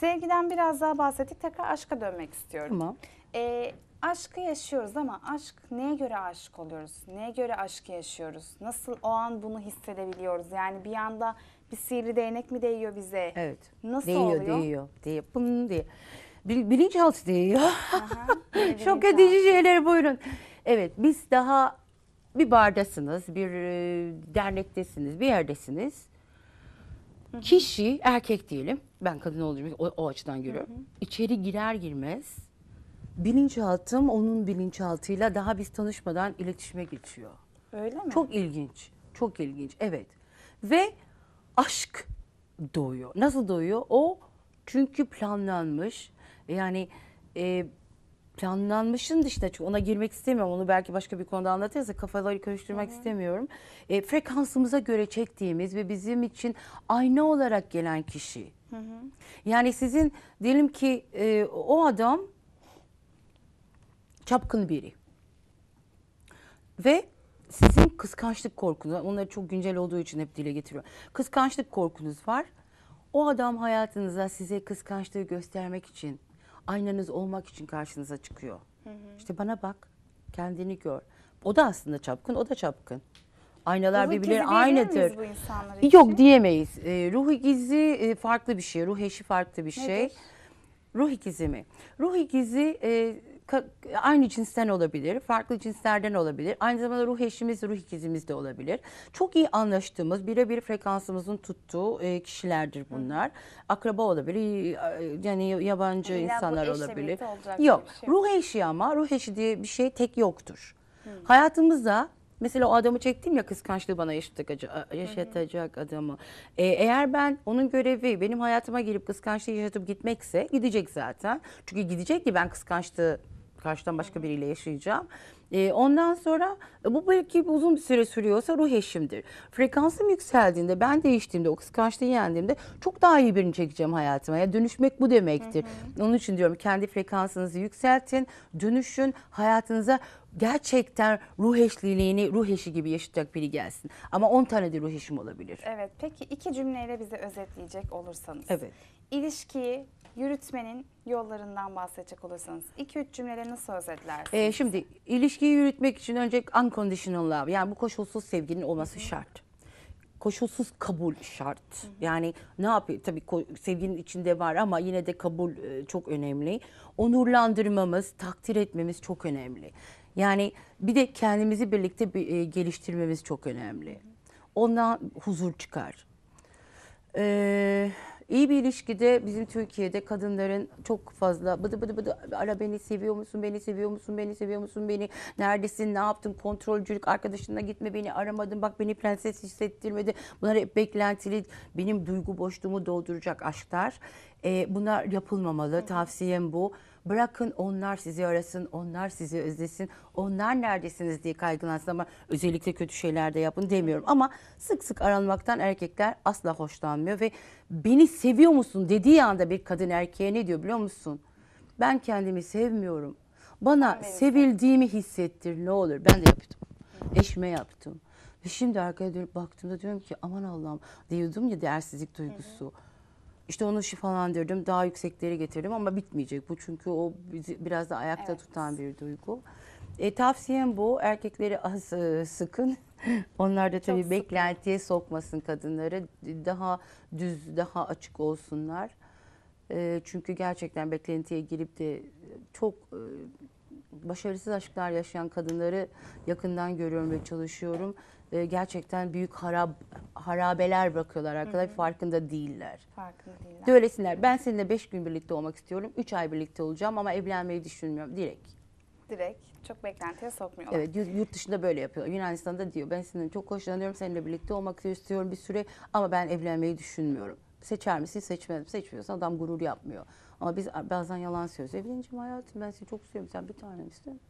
Sevgiden biraz daha bahsettik. Tekrar aşka dönmek istiyorum. Tamam. Ee, aşkı yaşıyoruz ama aşk neye göre aşık oluyoruz? Neye göre aşkı yaşıyoruz? Nasıl o an bunu hissedebiliyoruz? Yani bir anda bir sihirli değnek mi değiyor bize? Evet. Nasıl değiyor, oluyor? Değiyor, değiyor. Değiyor. Pım diye. Bil, bilinçaltı değiyor. Aha, Şok edici şeyler buyurun. Evet biz daha bir bardasınız, bir e, dernektesiniz, bir yerdesiniz Kişi erkek diyelim. Ben kadın olduğum için o, o açıdan görüyorum. Hı İçeri girer girmez bilinçaltım onun bilinçaltıyla daha biz tanışmadan iletişime geçiyor. Öyle mi? Çok ilginç. Çok ilginç. Evet. Ve aşk doğuyor. Nasıl doğuyor? O çünkü planlanmış. Yani e, planlanmışın dışında çünkü ona girmek istemiyorum. Onu belki başka bir konuda anlatırız kafaları karıştırmak Hı-hı. istemiyorum. E, frekansımıza göre çektiğimiz ve bizim için ayna olarak gelen kişi. Hı-hı. Yani sizin diyelim ki e, o adam çapkın biri. Ve sizin kıskançlık korkunuz, onları çok güncel olduğu için hep dile getiriyorum. Kıskançlık korkunuz var. O adam hayatınıza size kıskançlığı göstermek için aynanız olmak için karşınıza çıkıyor. Hı hı. İşte bana bak, kendini gör. O da aslında çapkın, o da çapkın. Aynalar birbirleri aynıdır. Bu Yok için? diyemeyiz. E, ee, ruh gizli e, farklı bir şey, ruh eşi farklı bir şey. Ruh ikizi mi? Ruh gizli. e, aynı cinsten olabilir, farklı cinslerden olabilir. Aynı zamanda ruh eşimiz, ruh ikizimiz de olabilir. Çok iyi anlaştığımız, birebir frekansımızın tuttuğu e, kişilerdir bunlar. Akraba olabilir, yani yabancı yani insanlar olabilir. Yok, şey. ruh eşi ama ruh eşi diye bir şey tek yoktur. Hı. Hayatımızda Mesela o adamı çektim ya kıskançlığı bana yaşatacak, yaşatacak adamı. Ee, eğer ben onun görevi benim hayatıma girip kıskançlığı yaşatıp gitmekse gidecek zaten. Çünkü gidecek ki ben kıskançlığı karşıdan başka biriyle yaşayacağım. Ee, ondan sonra e, bu belki uzun bir süre sürüyorsa ruh eşimdir. Frekansım yükseldiğinde, ben değiştiğimde, o kıskançlığı yendiğimde çok daha iyi birini çekeceğim hayatıma. Yani dönüşmek bu demektir. Hı hı. Onun için diyorum kendi frekansınızı yükseltin, dönüşün, hayatınıza gerçekten ruh eşliliğini ruh eşi gibi yaşatacak biri gelsin. Ama 10 tane de ruh eşim olabilir. Evet, peki iki cümleyle bize özetleyecek olursanız. Evet. İlişkiyi yürütmenin yollarından bahsedecek olursanız 2-3 cümlede nasıl özetlersiniz? Ee, şimdi ilişkiyi yürütmek için önce unconditional love yani bu koşulsuz sevginin olması Hı -hı. şart koşulsuz kabul şart. Hı hı. Yani ne yapıyor? Tabii sevginin içinde var ama yine de kabul e, çok önemli. Onurlandırmamız, takdir etmemiz çok önemli. Yani bir de kendimizi birlikte e, geliştirmemiz çok önemli. Ondan huzur çıkar. Ee, İyi bir ilişkide bizim Türkiye'de kadınların çok fazla bıdı bıdı bıdı ara beni seviyor musun, beni seviyor musun, beni seviyor musun, beni neredesin, ne yaptın, kontrolcülük, arkadaşına gitme, beni aramadın, bak beni prenses hissettirmedi. Bunlar hep beklentili, benim duygu boşluğumu dolduracak aşklar. E, ee, bunlar yapılmamalı. Tavsiyem bu. Bırakın onlar sizi arasın, onlar sizi özlesin, onlar neredesiniz diye kaygılansın ama özellikle kötü şeyler de yapın demiyorum. Ama sık sık aranmaktan erkekler asla hoşlanmıyor ve beni seviyor musun dediği anda bir kadın erkeğe ne diyor biliyor musun? Ben kendimi sevmiyorum. Bana Benim sevildiğimi hissettir ne olur. Ben de yaptım. Eşime yaptım. Ve şimdi arkaya dönüp baktığımda diyorum ki aman Allah'ım diyordum ya değersizlik duygusu. Hı hı. İşte onu şifalandırdım, daha yüksekleri getirdim ama bitmeyecek bu çünkü o bizi biraz da ayakta evet. tutan bir duygu. E, tavsiyem bu. Erkekleri az e, sıkın. Onlar da tabii Çok beklentiye sıkın. sokmasın kadınları. Daha düz, daha açık olsunlar. E, çünkü gerçekten beklentiye girip de çok e, başarısız aşklar yaşayan kadınları yakından görüyorum ve çalışıyorum e, gerçekten büyük harab harabeler bırakıyorlar arkadaşlar farkında değiller. Farkında değiller. Döylesinler. Ben seninle beş gün birlikte olmak istiyorum. üç ay birlikte olacağım ama evlenmeyi düşünmüyorum. Direkt. Direkt. Çok beklentiye sokmuyorlar. Evet yurt dışında böyle yapıyor. Yunanistan'da diyor ben seninle çok hoşlanıyorum. Seninle birlikte olmak istiyorum bir süre ama ben evlenmeyi düşünmüyorum. Seçer misin? Seçmedim. Seçmiyorsan adam gurur yapmıyor. Ama biz bazen yalan söylüyoruz. Evleneceğim hayatım ben seni çok seviyorum. Sen bir tanemsin.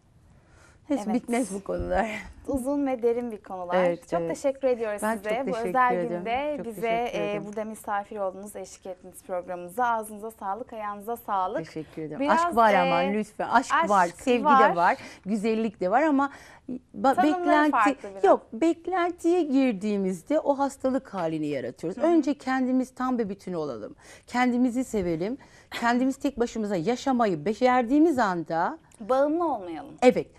Hiç evet. bitmez bu konular. Uzun ve derin bir konular. Evet, çok evet. teşekkür ediyoruz ben size. Çok teşekkür bu özel ediyorum. günde çok bize e, burada misafir olduğunuz, eşlik ettiğiniz programımıza ağzınıza sağlık, ayağınıza sağlık. Teşekkür ederim. Biraz, aşk var e, ama lütfen. Aşk, aşk var, sevgi var. de var, güzellik de var ama Tanımları beklenti yok beklentiye girdiğimizde o hastalık halini yaratıyoruz. Hı Önce kendimiz tam bir bütün olalım. Kendimizi sevelim. Kendimiz tek başımıza yaşamayı becerdiğimiz anda bağımlı olmayalım. Evet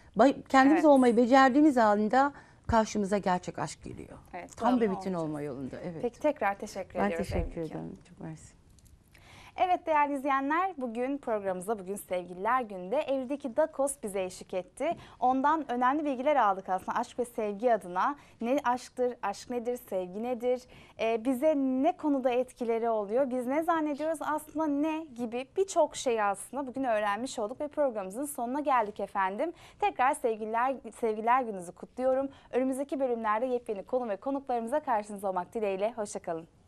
kendimiz evet. olmayı becerdiğimiz halinde karşımıza gerçek aşk geliyor. Evet, Tam bir bütün olacak. olma yolunda. Evet. Peki tekrar teşekkür ben ediyoruz. Ben teşekkür ederim. Çok mersi. Evet değerli izleyenler bugün programımızda bugün sevgililer günde evdeki Dakos bize eşlik etti. Ondan önemli bilgiler aldık aslında aşk ve sevgi adına. Ne aşktır, aşk nedir, sevgi nedir, ee, bize ne konuda etkileri oluyor, biz ne zannediyoruz aslında ne gibi birçok şeyi aslında bugün öğrenmiş olduk ve programımızın sonuna geldik efendim. Tekrar sevgililer, sevgililer gününüzü kutluyorum. Önümüzdeki bölümlerde yepyeni konu ve konuklarımıza karşınız olmak dileğiyle. Hoşçakalın.